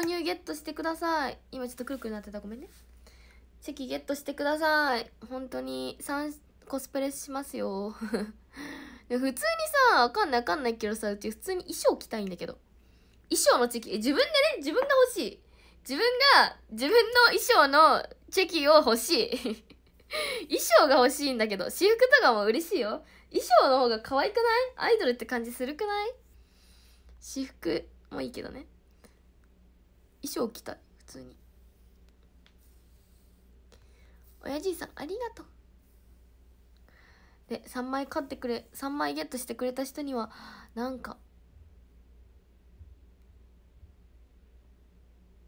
購入ゲットしてください今ちょっとくるくるなってたごめんね席ゲットしてください本当に3コスプレしますよ 普通にさわかんないわかんないけどさうち普通に衣装着たいんだけど衣装のチェキ自分でね自分が欲しい自分が自分の衣装のチェキを欲しい 衣装が欲しいんだけど私服とかも嬉しいよ衣装の方が可愛くないアイドルって感じするくない私服もいいけどね衣装着た普通に親父さんありがとうで3枚買ってくれ3枚ゲットしてくれた人にはなんか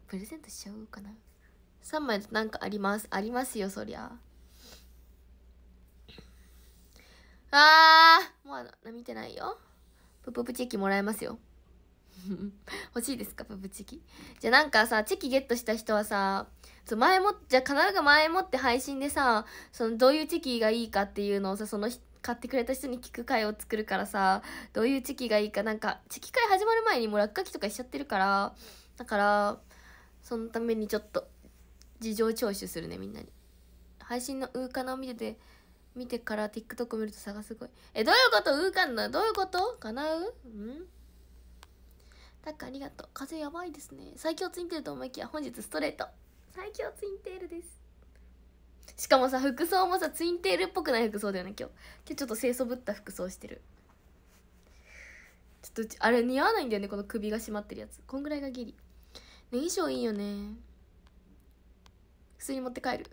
プレゼントしちゃうかな3枚なんかありますありますよそりゃあーもうあの見てないよプププチェキもらえますよ 欲しいですかパブチキじゃあなんかさチェキゲットした人はさそう前もじゃあ必ず前もって配信でさそのどういうチェキがいいかっていうのをさその買ってくれた人に聞く回を作るからさどういうチェキがいいかなんかチェキ会始まる前にもう落書きとかしちゃってるからだからそのためにちょっと事情聴取するねみんなに配信のウーカナを見てて見てから TikTok 見ると差がすごいえどういうことウーカンどういうことかなううんタックありがとう風やばいですね最強ツインテールと思いきや本日ストレート最強ツインテールですしかもさ服装もさツインテールっぽくない服装だよね今日今日ちょっと清楚ぶった服装してるちょっとあれ似合わないんだよねこの首が締まってるやつこんぐらいがギリね衣装いいよね普通に持って帰る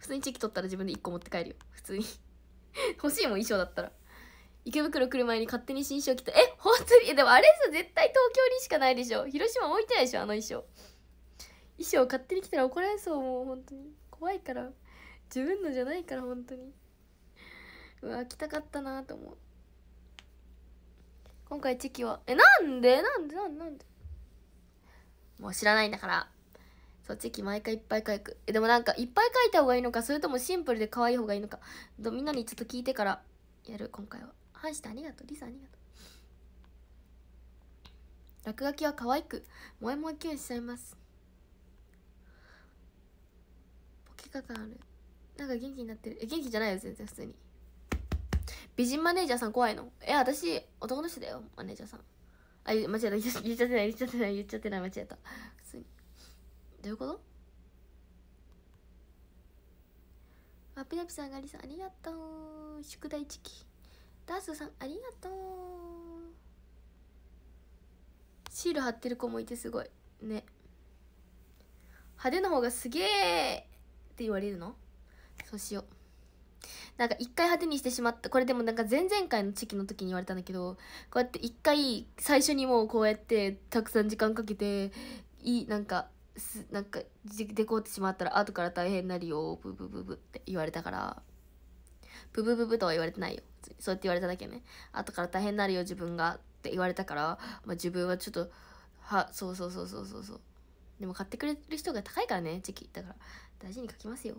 普通にチェキ取ったら自分で1個持って帰るよ普通に欲しいもん衣装だったら池袋来る前に勝手に新衣装着てえ本当にでもあれさ絶対東京にしかないでしょ広島置いてないでしょあの衣装衣装勝手に着たら怒られそうもう本当に怖いから自分のじゃないから本当にうわ着たかったなと思う今回チェキはえなんでなんでなんでなんでもう知らないんだからそうチェキ毎回いっぱい書くえでもなんかいっぱい書いた方がいいのかそれともシンプルで可愛い方がいいのかみんなにちょっと聞いてからやる今回は。ありがとうリサありがとう落書きは可愛く萌え萌えキュンしちゃいますポケカ感あるなんか元気になってるえ元気じゃないよ全然普通に美人マネージャーさん怖いのえ私男の人だよマネージャーさんあ間違えた言っちゃってない言っちゃってない言っちゃってない間違えた普通にどういうことあ、ピラピさんがりさん、ありがとう。宿題チキ。ダースさんありがとうシール貼ってる子もいてすごいね派手な方がすげえって言われるのそうしようなんか一回派手にしてしまったこれでもなんか前々回のチキの時に言われたんだけどこうやって一回最初にもうこうやってたくさん時間かけていいなんかすなんかデコってしまったら後から大変になるよブブブブって言われたからブブブブとは言われてないよそうやって言われただけね後から大変になるよ自分がって言われたから、まあ、自分はちょっとはそうそうそうそうそうそうでも買ってくれる人が高いからねチェキだから大事に書きますよ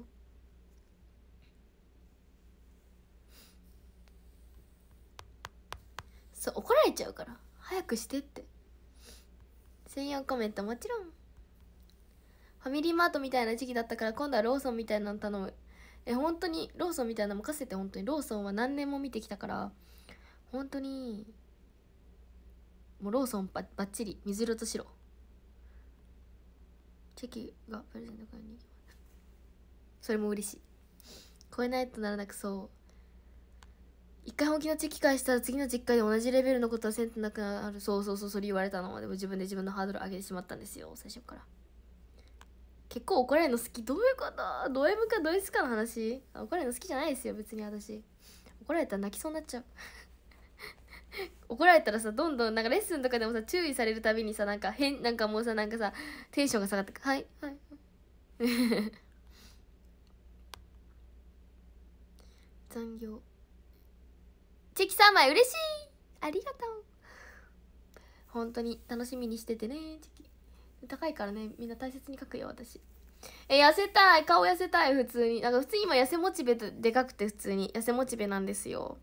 そう怒られちゃうから早くしてって専用コメントもちろんファミリーマートみたいな時期だったから今度はローソンみたいなの頼むえ本当にローソンみたいなのもかせて本当にローソンは何年も見てきたから本当にもうローソンばっちり水色と白チェキがプレゼント買いに行きますそれも嬉しい超えないとならなくそう一回本気のチェキ返したら次の実家で同じレベルのことはせんとなくなるそうそうそうそれ言われたのでも自分で自分のハードル上げてしまったんですよ最初から。結構怒られるの好きどういうことド M かド S かの話怒られるの好きじゃないですよ別に私怒られたら泣きそうになっちゃう 怒られたらさどんどんなんかレッスンとかでもさ注意されるたびにさなんか変なんかもうさなんかさテンションが下がってはいはい 残業チェキ3枚嬉しいありがとう本当に楽しみにしててねチ高いからねみんな大切に書くよ私え痩せたい顔痩せたい普通になんか普通に今痩せモチベでかくて普通に痩せモチベなんですよ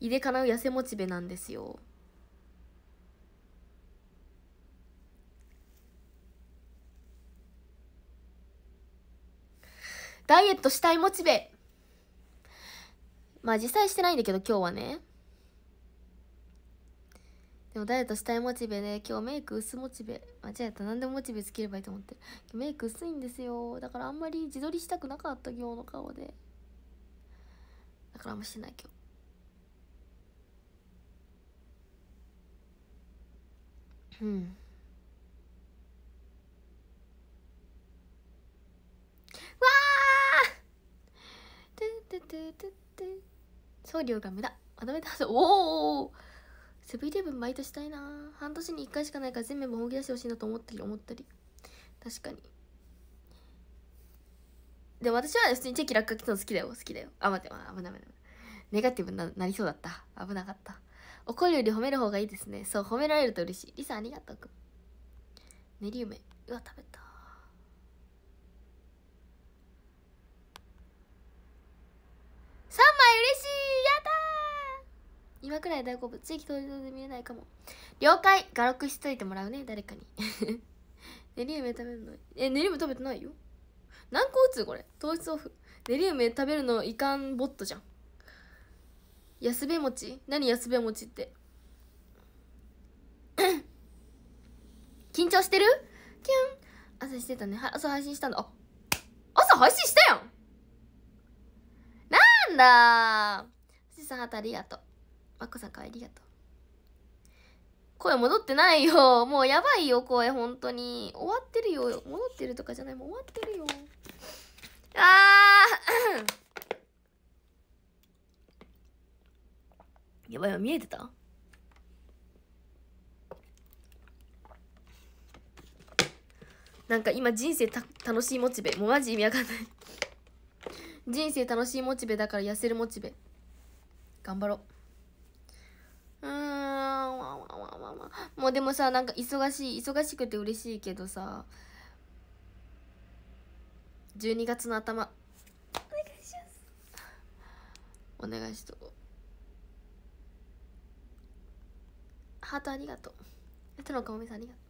いでかなう痩せモチベなんですよダイエットしたいモチベまあ実際してないんだけど今日はねでもダイエットしたいモチベで、今日メイク薄モチベ。間違えた。何でもモチベつければいいと思ってる。メイク薄いんですよ。だからあんまり自撮りしたくなかった、今日の顔で。だからあんましてない、今日。うん。わーててててゥ。送料が無駄。まとめた。おお。セブンイレブンバイトしたいな半年に1回しかないから全部もバ本気出してほしいなと思ったり思ったり確かにで私は普通にチェキ落書きの好きだよ好きだよあ待って危ない危ないネガティブになりそうだった危なかった怒るより褒める方がいいですねそう褒められると嬉しいりさありがとうく練り梅うわ食べた3枚嬉しいやった今くらい大好物地域登場で見れないかも了解画録しといてもらうね誰かに 練り梅食べるのえ練り梅食べてないよ何個打つこれ糖質オフ練り梅食べるのいかんボットじゃん安部餅何安部餅って 緊張してるキュン朝してたね朝配信したんだあ朝配信したやんなんだ富士山ありがとうあこさんかありがとう声戻ってないよもうやばいよ声本当に終わってるよ戻ってるとかじゃないもう終わってるよあやばいよ見えてたなんか今人生楽しいモチベもうマジ意味わかんない人生楽しいモチベだから痩せるモチベ頑張ろうまあまあもうでもさなんか忙しい忙しくて嬉しいけどさ12月の頭お願いしますお願いしとこハートありがとうとのかもめさんありがとう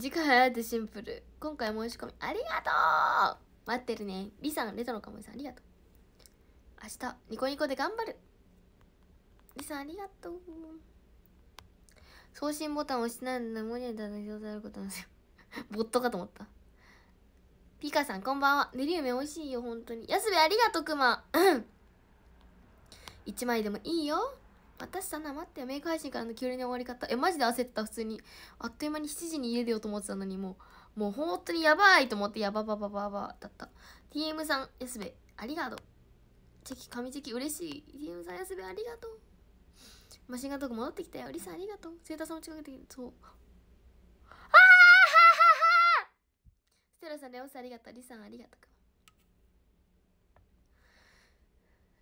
次回あえてシンプル今回申し込みありがとう待ってるねりさんレトロかもみさんありがとう明日ニコニコで頑張るりさんありがとう送信ボタンを押してないので、モニターでることなんですよ。ボットかと思った。ピカさん、こんばんは。練り梅美味しいよ、本当に。安部ありがとう、くま。1 枚でもいいよ。私さな、待ってよ。メイク配信からの急に終わり方。え、マジで焦った、普通に。あっという間に7時に家出ようと思ってたのに、もう、もう本当にやばいと思って、やばばばばばだった。TM さん、安部、ありがとう。チェキ、紙チェキ、嬉しい。TM さん、安部、ありがとう。マシンガントーク戻ってきたよリサありがとうセータさんも近くでそうあステラさんレオさんありがとうリサありがとう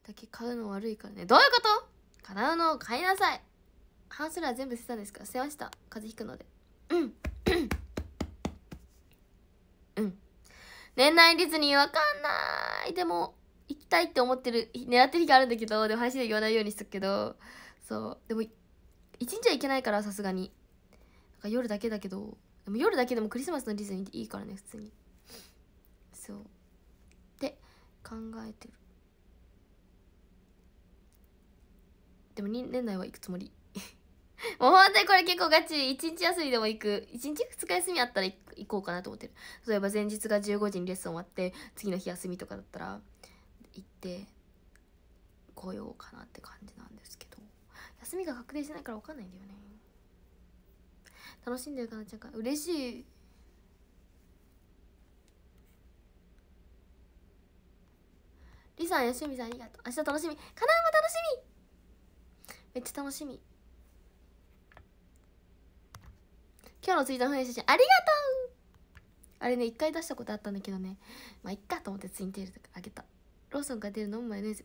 だけ買うの悪いからねどういうこと叶うのを買いなさいハンスラー全部捨てたんですか捨てました風邪ひくのでうんうん年内ディズニーわかんないでも行きたいって思ってる狙ってる日があるんだけどでも話で言わないようにしとくけどそうでも一日はいけないからさすがになんか夜だけだけどでも夜だけでもクリスマスのディズニーっていいからね普通にそうって考えてるでも年内は行くつもり もう本当にこれ結構ガチ1日休みでも行く1日2日休みあったら行こうかなと思ってる例えば前日が15時にレッスン終わって次の日休みとかだったら行って来ようかなって感じなんですけど休みが確定しないから分かんないんだよね楽しんでるかなちゃんか嬉しいりさんやしみさんありがとう明日楽しみかなも楽しみめっちゃ楽しみ今日のツイートの写真ありがとうあれね一回出したことあったんだけどねまあいっかと思ってツインテールとかあげたローソンが出るのもマヨネーズ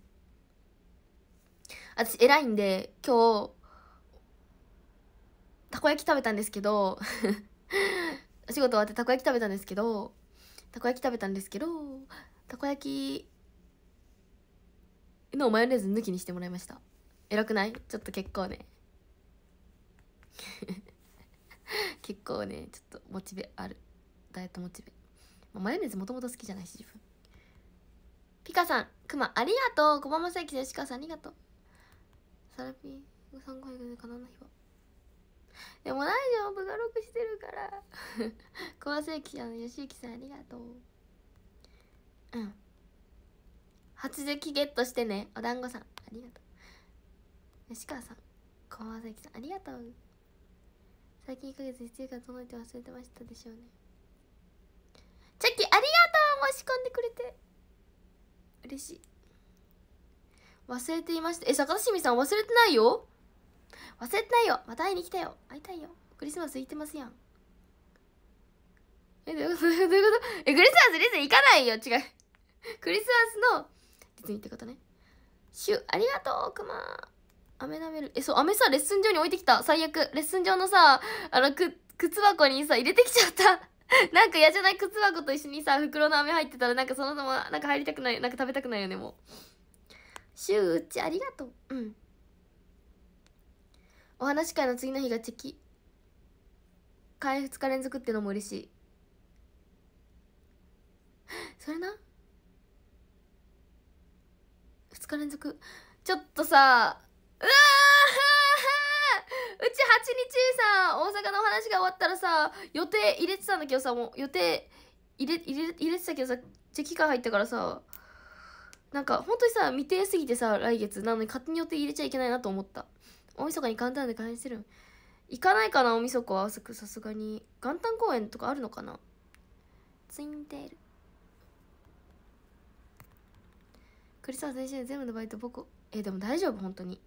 私偉いんで、今日、たこ焼き食べたんですけどお 仕事終わってたこ焼き食べたんですけど、たこ焼き食べたんですけど、たこ焼きのマヨネーズ抜きにしてもらいました。偉くないちょっと結構ね。結構ね、ちょっとモチベある。ダイエットモチベ。マヨネーズもともと好きじゃないし、自分。ピカさん、クマ、ありがとう。小浜正樹、吉さん、ありがとう。サラピー産後配偶で可能の日はでも大丈夫が録してるから 小瀬幸さん吉行さんありがとううん初席ゲットしてねお団子さんありがとう吉川さん小瀬さんありがとう最近1ヶ月必要が整えて忘れてましたでしょうねチャッキーありがとう申し込んでくれて嬉しい忘れていましたえ坂田清さん忘れてないよ忘れてないよまた会いに来たよ会いたいよクリスマス行ってますやんえどういうこと えクリスマスリス行かないよ違うクリスマスの別にってことねシュありがとうクマ飴舐めるえそう飴さレッスン場に置いてきた最悪レッスン場のさあのく靴箱にさ入れてきちゃった なんか嫌じゃない靴箱と一緒にさ袋の飴入ってたらなんかそのままなんか入りたくないなんか食べたくないよねもうしゅうちありがとううんお話し会の次の日がチェキ会2日連続ってのも嬉しいそれな2日連続ちょっとさうわうち8日さ大阪のお話が終わったらさ予定入れてたんだけどさもう予定入れ入れ入れてたけどさチェキ会入ったからさなんか本当にさ未定すぎてさ来月なのに勝手に予定入れちゃいけないなと思った大晦日に簡単で返せる行かないかな大晦日はさすがに元旦公演とかあるのかなツインテールクリスマス先生全部のバイト僕えでも大丈夫本当に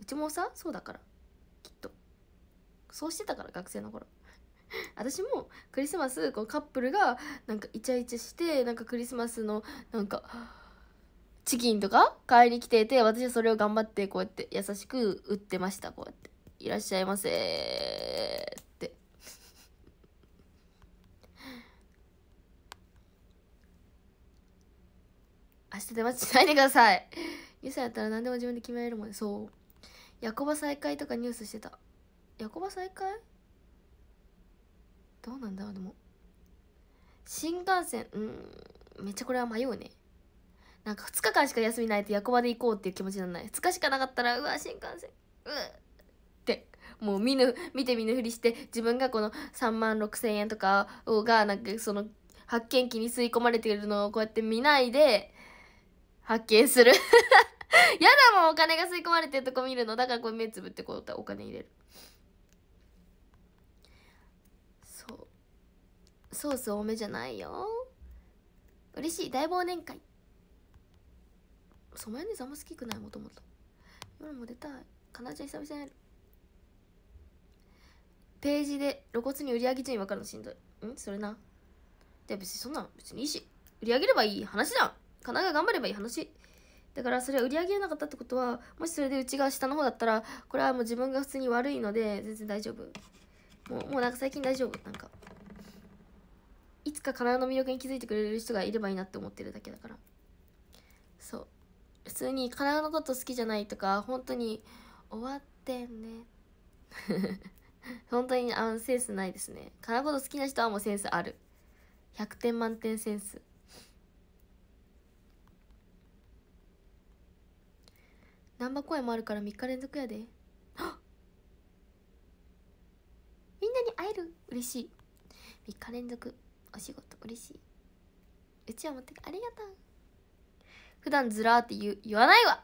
うちもさそうだからきっとそうしてたから学生の頃 私もクリスマスこうカップルがなんかイチャイチャしてなんかクリスマスのなんかチキンとか買いに来てて、私はそれを頑張ってこうやって優しく売ってました、こうやって。いらっしゃいませって。明日出待ちしないでください。2歳やったら何でも自分で決めれるもん、そう。ヤコバ再開とかニュースしてた。ヤコバ再開どうなんだろう、でも。新幹線、うん、めっちゃこれは迷うね。なんか2日間しか休みないと夜行場で行こうっていう気持ちにならない2日しかなかったらうわ新幹線うってもう見ぬ見て見ぬふりして自分がこの3万6千円とかがなんかその発見器に吸い込まれているのをこうやって見ないで発見する やだもんお金が吸い込まれてるとこ見るのだからこう目つぶってこうお金入れるそうソース多めじゃないよ嬉しい大忘年会そマヨネーズあんま好きくないもともと夜も出たいかなちゃん久々にやるページで露骨に売り上げ順位分かるのしんどいんそれなで別にそんなの別にいいし売り上げればいい話じゃんかなが頑張ればいい話だからそれは売り上げなかったってことはもしそれでうちが下の方だったらこれはもう自分が普通に悪いので全然大丈夫もうもうなんか最近大丈夫なんかいつかカナの魅力に気づいてくれる人がいればいいなって思ってるだけだから普通に体のこと好きじゃないとか本当に終わってんね 本当にあのセンスないですね体のこと好きな人はもうセンスある100点満点センス難破公演もあるから3日連続やで みんなに会える嬉しい3日連続お仕事嬉しいうちは持ってくありがとう普段ずらーって言言わないわ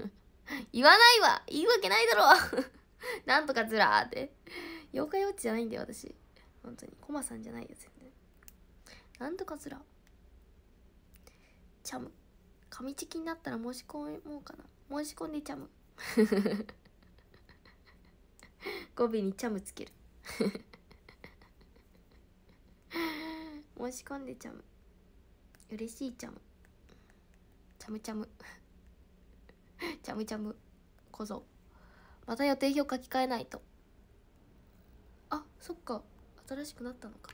言わないわ言うわけないだろ なんとかずらーって。妖怪ウォッチじゃないんだよ、私。本当に。コマさんじゃないよ、全然。なんとかずら。チャム。紙チキになったら申し込もうかな。申し込んでチャム。語尾にチャムつける。申し込んでチャム。嬉しいチャム。チャムチャム チャムチャム小僧また予定表書き換えないとあそっか新しくなったのか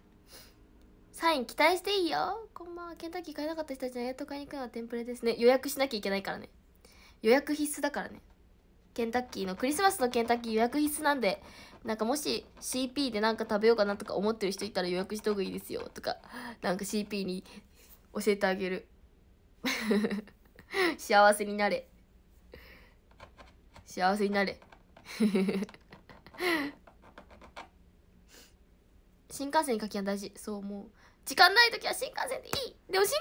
サイン期待していいよこんばんはケンタッキー買えなかった人たちにやっと買いに行くのはテンプレですね予約しなきゃいけないからね予約必須だからねケンタッキーのクリスマスのケンタッキー予約必須なんでなんかもし CP でなんか食べようかなとか思ってる人いたら予約した方がいいですよとかなんか CP に教えてあげる 幸せになれ幸せになれ 新幹線に書きは大事そう思う時間ない時は新幹線でいいでも新幹線でも遠い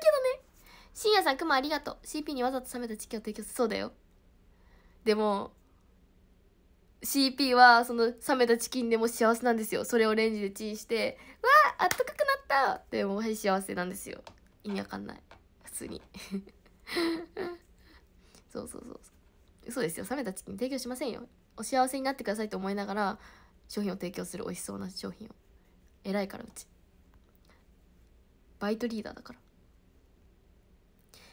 けどね深夜さんくまありがとう CP にわざと冷めたチキンを提供するそうだよでも CP はその冷めたチキンでも幸せなんですよそれをレンジでチンしてわああったかくなったでも幸せなんですよ意味わかんない通に そうそうそうそうですよ冷めたチキン提供しませんよお幸せになってくださいと思いながら商品を提供する美味しそうな商品を偉いからうちバイトリーダーだから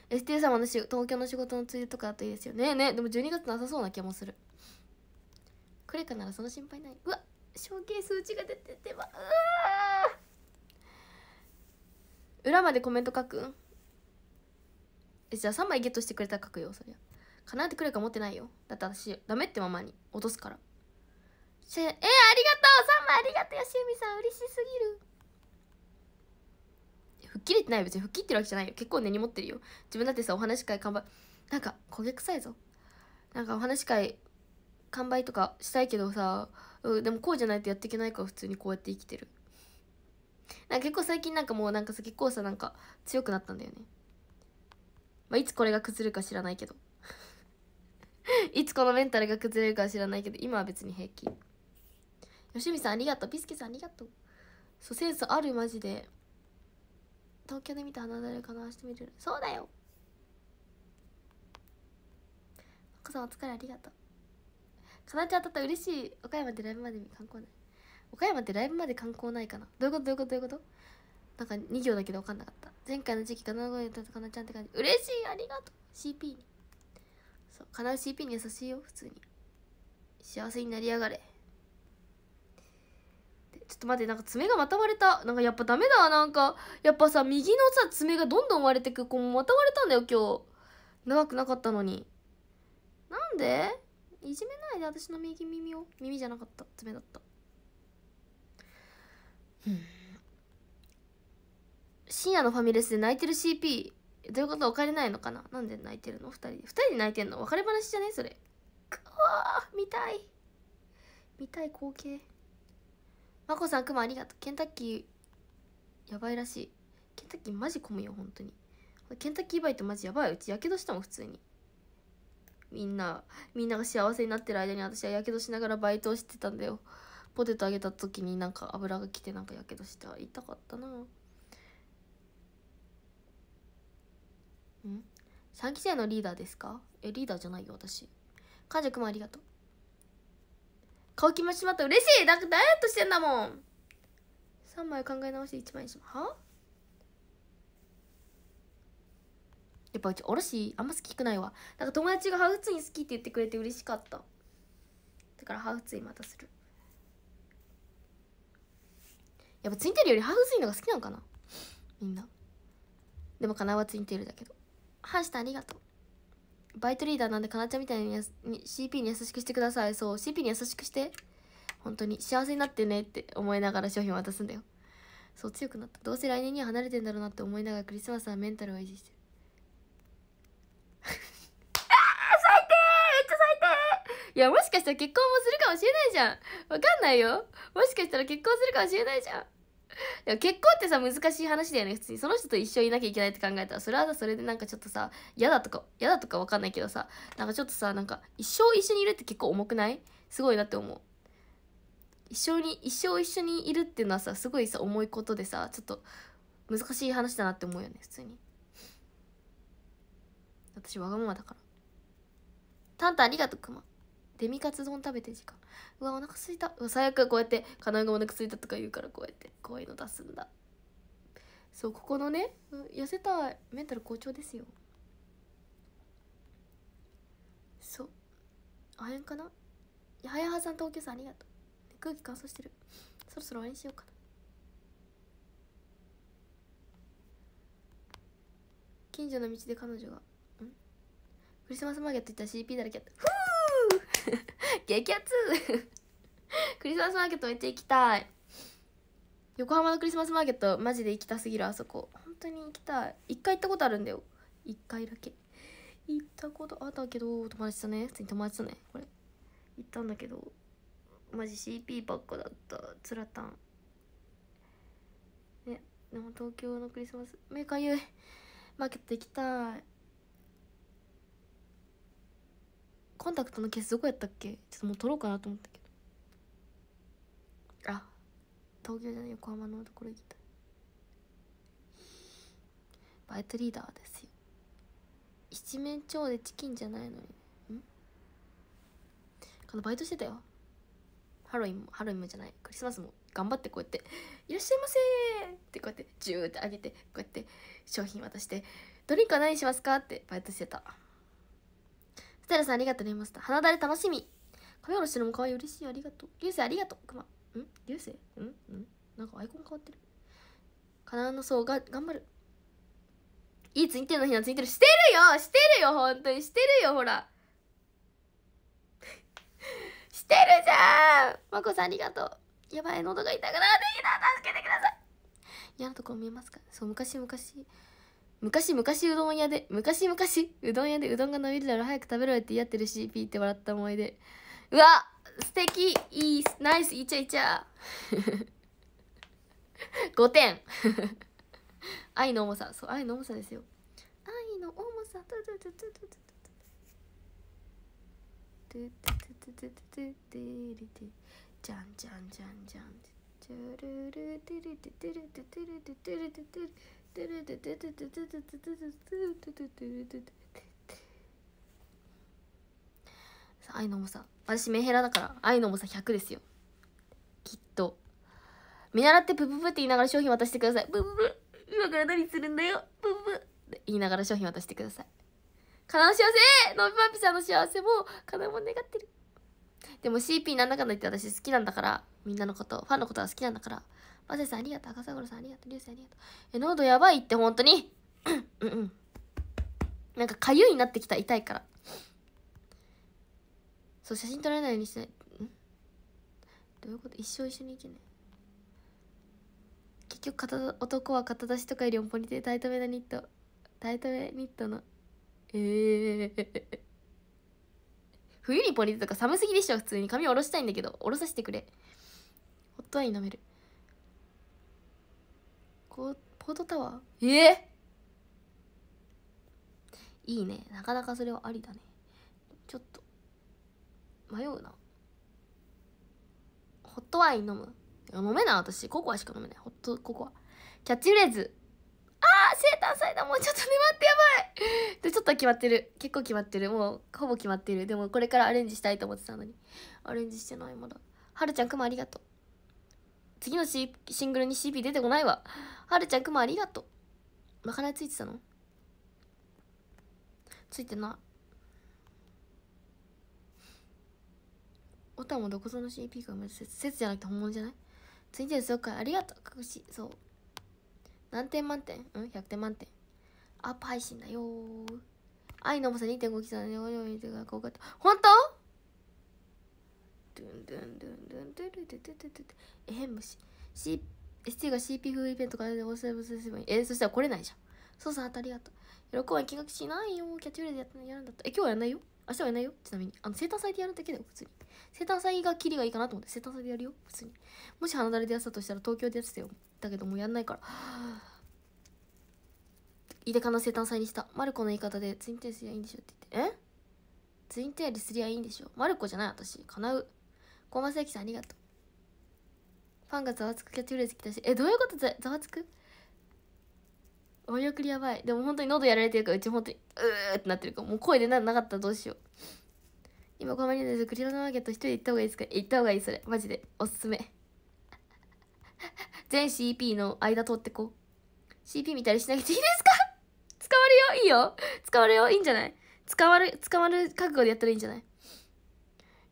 ST 様のし東京の仕事のついでとかだといいですよねえねえでも12月なさそうな気もするクレカならその心配ないうわショーケースうちが出ててばうわ裏までコメント書くえじゃあ3枚ゲットしてくれたら書くよそりゃ叶えてくれるか持ってないよだって私ダメってままに落とすからえありがとう3枚ありがとうよしうみさん嬉しすぎる吹っ切れてないよ別に吹っ切ってるわけじゃないよ結構根に持ってるよ自分だってさお話し会完売なんか焦げ臭いぞなんかお話し会完売とかしたいけどさうでもこうじゃないとやっていけないから普通にこうやって生きてるなんか結構最近なんかもうなんかさ結構さなんか強くなったんだよねまあ、いつこれが崩れるか知らないけど いつこのメンタルが崩れるかは知らないけど今は別に平気よしみさんありがとうピスケさんありがとうそうセンスあるマジで東京で見た花誰かなしてみるそうだよお子さんお疲れありがとうかなちゃんたった嬉しい岡山でライブまで観光ない岡山ってライブまで観光ないかなどういうことどういうことどういうことなんか2行だけど分かんなかった前回の時期かなごえかなちゃんって感じ嬉しいありがとう CP にそうかなう CP に優しいよ普通に幸せになりやがれちょっと待ってなんか爪がまた割れたなんかやっぱダメだなんかやっぱさ右のさ爪がどんどん割れてくこうまた割れたんだよ今日長くなかったのになんでいじめないで私の右耳を耳じゃなかった爪だったうん深夜のファミレスで泣いてる CP どういうこと別れないのかななんで泣いてるの2人で2人で泣いてんの別れ話じゃねそれくわ見たい見たい光景まこさんくまありがとうケンタッキーやばいらしいケンタッキーマジ混むよ本当にケンタッキーバイトマジやばいうちやけどしたもん普通にみんなみんなが幸せになってる間に私はやけどしながらバイトをしてたんだよポテトあげた時になんか油が来てなんかやけどして痛かったなん3期生のリーダーですかえリーダーじゃないよ私ゃくもありがとう顔決まってしまった嬉しいだダイエットしてんだもん3枚考え直して1枚にしますはやっぱうちおろしあんま好きくないわなんか友達がハーフツイン好きって言ってくれて嬉しかっただからハーフツインまたするやっぱツインテールよりハーフツインのが好きなのかなみんなでもかなはツインテールだけどハンありがとう。バイトリーダーなんでかなちゃんみたいにやに CP に優しくしてください。そう、CP に優しくして。本当に幸せになってねって思いながら商品渡すんだよ。そう、強くなった。どうせ来年には離れてんだろうなって思いながらクリスマスはメンタルを維持してる。あ最低めっちゃ最低いや、もしかしたら結婚もするかもしれないじゃん。わかんないよ。もしかしたら結婚するかもしれないじゃん。でも結婚ってさ難しい話だよね普通にその人と一緒にいなきゃいけないって考えたらそれはそれでなんかちょっとさ嫌だとか嫌だとか分かんないけどさなんかちょっとさなんか一生一緒にいるって結構重くないすごいなって思う一生に一生一緒にいるっていうのはさすごいさ重いことでさちょっと難しい話だなって思うよね普通に私わがままだからタンタありがとうクマデミカツ丼食べて時間うわお腹すいたうわ最悪こうやって金具がお腹すいたとか言うからこうやってこういうの出すんだそうここのね痩せたいメンタル好調ですよそうあへんかなはやはさん東京さんありがとう、空気乾燥してるそろそろ終わりにしようかな近所の道で彼女がんクリスマスマーケット行ったら CP だらけやった 激アツ クリスマスマーケットめっちゃ行きたい横浜のクリスマスマーケットマジで行きたすぎるあそこ本当に行きたい一回行ったことあるんだよ一回だけ行ったことあったけど友達とね普通に友達とねこれ行ったんだけどマジ CP ばっかだったつらたんねでも東京のクリスマス目かゆいマーケット行きたいコンタクトのケースどこやったっけちょっともう取ろうかなと思ったけどあ東京じゃない横浜のところ行きたいバイトリーダーですよ七面鳥でチキンじゃないのにんこのバイトしてたよハロウィンもハロウィンもじゃないクリスマスも頑張ってこうやって「いらっしゃいませ!」ってこうやってジューってあげてこうやって商品渡して「ドリンクは何にしますか?」ってバイトしてた。ステラさんありがとうございました。花だれ楽しみ。髪下ろしてるのも可愛い嬉しいありがとう。流星ありがとう。くま。ん流星んんなんかアイコン変わってる。かなのそうが頑張る。いいツインテールのひなツインテールしてるよしてるよ本当にしてるよほら。してるじゃんまこさんありがとう。やばい喉が痛くなってきた助けてください嫌なとこ見えますかそう昔昔昔昔うどん屋で、昔昔うどん屋でうどんが伸びるだろ早く食べろよってやってるし、ピーって笑った思い出。うわ素敵いいナイスイチャイチャ !5 点 愛の重さ。そう、愛の重さですよ。愛の重さ。トゥトゥトゥトゥトゥトゥトゥトゥトゥトゥトゥトゥトゥトゥじゃんじゃんじゃんじゃん。トゥトルトゥルトゥルトゥルトゥルトゥルトゥル愛の重さ私メンヘラだから愛の重さ100ですよきっと見習ってプププって言いながら商品渡してくださいプププ今から何するんだよプププって言いながら商品渡してくださいかなの幸せのびぱぴさんの幸せも金も願ってるでも CP なんだかんだ言って私好きなんだからみんなのことファンのことは好きなんだからバセさんありがとう。赤さんありがとう。リュウさんありがとう。え、喉やばいって本当に。うんうん。なんかゆいなってきた。痛いから。そう、写真撮られないようにしない。んどういうこと一生一緒に行けない。結局片、男は肩出しとかよりポ符にータイトめなニット。タイトめニットの。ええー冬にポニーとか寒すぎでしょ普通に髪下ろしたいんだけど下ろさせてくれホットワイン飲めるポートタワーえー、いいねなかなかそれはありだねちょっと迷うなホットワイン飲む飲めな私ココアしか飲めないホットココアキャッチフレーズああ生誕祭だもうちょっと粘ってやばいでちょっと決まってる結構決まってるもうほぼ決まってるでもこれからアレンジしたいと思ってたのにアレンジしてないまだはるちゃんくまありがとう次の、シングルに CP 出てこないわはるちゃんくまありがとうまかないついてたのついてないたもどこぞの CP かめせ説じゃなくて本物じゃないついてるそっかありがとう隠しそう何点満点うん100点満点アップ配信だよ愛の重さ2.5キロでお料理とか効果本当ドゥンドゥンドゥンドゥンドゥルドゥドゥドゥドゥえへん虫 C ST が CP 風イベントからで応募すればいいえそしたら来れないじゃんそうさありがとう喜ば見学しないよキャッチフレーズややるんだったえ今日はやんないよ明日はやんないよちなみにあの生誕祭でやるだけだよ普通に生誕祭がキリがいいかなと思って生誕祭でやるよ普通にもし花だれでやったとしたら東京でやってたよだけどもうやんないからいでかな生誕祭にしたマルコの言い方でツインテールすりゃいいんでしょって言ってえツインテールすりゃいいんでしょマルコじゃない私かなう小松崎さんありがとう。ファンがざわつくキャッチフレーズ来たし、え、どういうことざざわつくお見送りやばい。でも本当に喉やられてるから、うち本当に、うーってなってるから、もう声でななかったらどうしよう。今小りないです。クリロナマーケット一人で行った方がいいですか行った方がいい、それ。マジで。おすすめ。全 CP の間通ってこう。CP 見たりしなくていいですか捕まるよいいよ捕まるよいいんじゃない捕まる、捕まる覚悟でやったらいいんじゃない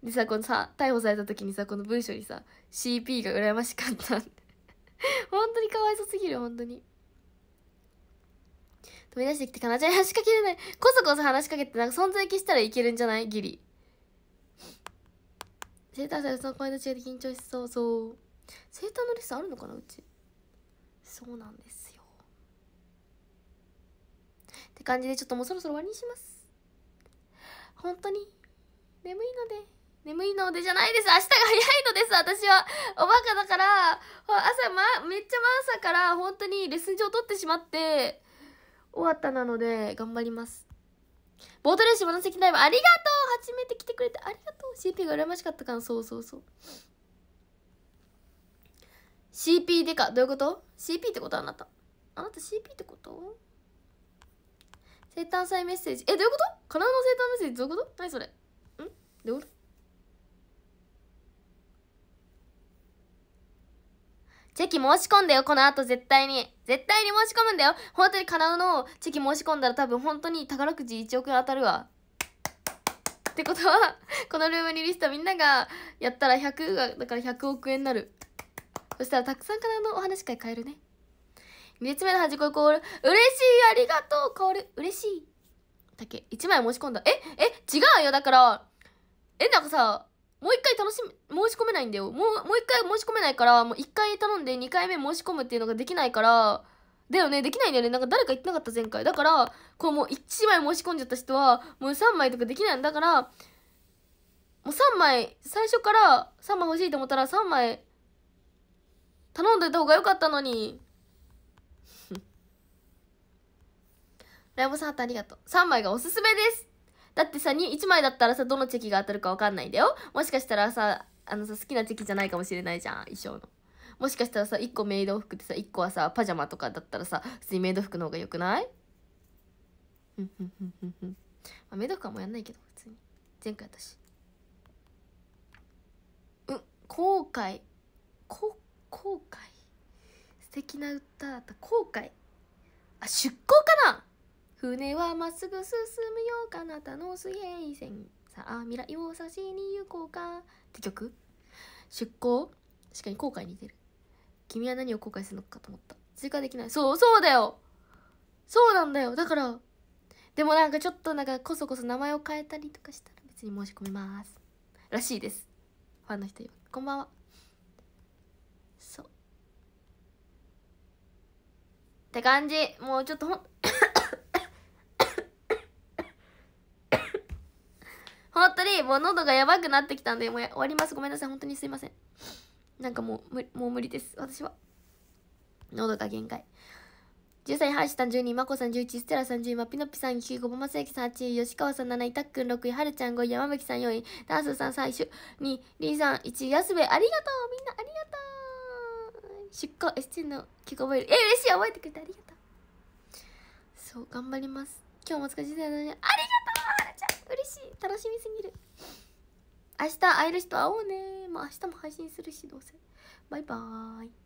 でさこのさ逮捕された時にさこの文章にさ CP が羨ましかった本当にかわいそすぎる本当に飛び出してきてかなちゃんに話しかけれないこそこそ話しかけてなんか存在消したらいけるんじゃないギリセーターさんその声の違いで緊張しそうそうセーターのレッスンあるのかなうちそうなんですよって感じでちょっともうそろそろ終わりにします本当に眠いので眠いのでじゃないです明日が早いのです私はおバカだから朝、ま、めっちゃ朝から本当にレッスン上取ってしまって終わったなので頑張りますボートレース紫ライブありがとう初めて来てくれてありがとう CP が羨ましかったからそうそうそう CP でかどういうこと ?CP ってことあなたあなた CP ってこと生誕祭メッセージえどういうこと体の生誕メッセージどういうこと何それんどういうことチェキ申し込んだよ、この後絶対に。絶対に申し込むんだよ。本当に叶うのをチェキ申し込んだら多分本当に宝くじ1億円当たるわ。ってことは、このルームにリストみんながやったら100が、だから100億円になる。そしたらたくさん叶うのお話会変えるね。2列目の端っこイコール、嬉しいありがとう香る嬉しいだけ。1枚申し込んだ。ええ違うよだから、え、なんかさ、もう一回楽しみ、申し込めないんだよ。もう、もう一回申し込めないから、もう一回頼んで二回目申し込むっていうのができないから、だよね、できないんだよね。なんか誰か言ってなかった前回。だから、こうもう1枚申し込んじゃった人は、もう3枚とかできないんだから、もう3枚、最初から3枚欲しいと思ったら3枚、頼んどいた方が良かったのに。ライさんありがとう。3枚がおすすめです。だってさ、1枚だったらさ、どのチェキが当たるかわかんないんだよ。もしかしたらさ、あのさ、好きなチェキじゃないかもしれないじゃん、衣装の。もしかしたらさ、1個メイド服ってさ、1個はさ、パジャマとかだったらさ、普通にメイド服の方がよくないうん、うん、うん、ん、ん。まあ、メイド服はもうやんないけど、普通に。前回私。うん、後悔。こ、後悔。素敵な歌だった。後悔。あ、出向かな船はまっすぐ進むよかなたの水平線さあ未来を差しに行こうかって曲出航確かに後悔似てる君は何を後悔するのかと思った追加できないそうそうだよそうなんだよだからでもなんかちょっとなんかこそこそ名前を変えたりとかしたら別に申し込みますらしいですファンの人よこんばんはそうって感じもうちょっとほん 本当に、もう喉がやばくなってきたんで、もう終わります。ごめんなさい。本当にすいません。なんかもう、もう無理です。私は。喉が限界。1 3歳、ハーシさん12、マコさん11、ステラさん10、マピノピさん9、ゴボマスヤキさん8、吉川さん7位、たっくん6位、ハルちゃん5位、山吹さん4位、ダンスさん最初2位、リンさん1位、安部、ありがとうみんなありがとう出荷、s ンの曲覚える。え、嬉しい覚えてくれてありがとうそう、頑張ります。今日もお疲れ様でした。ありがとう嬉しい楽しみすぎる明日会える人会おうねまあ明日も配信するしどうせバイバーイ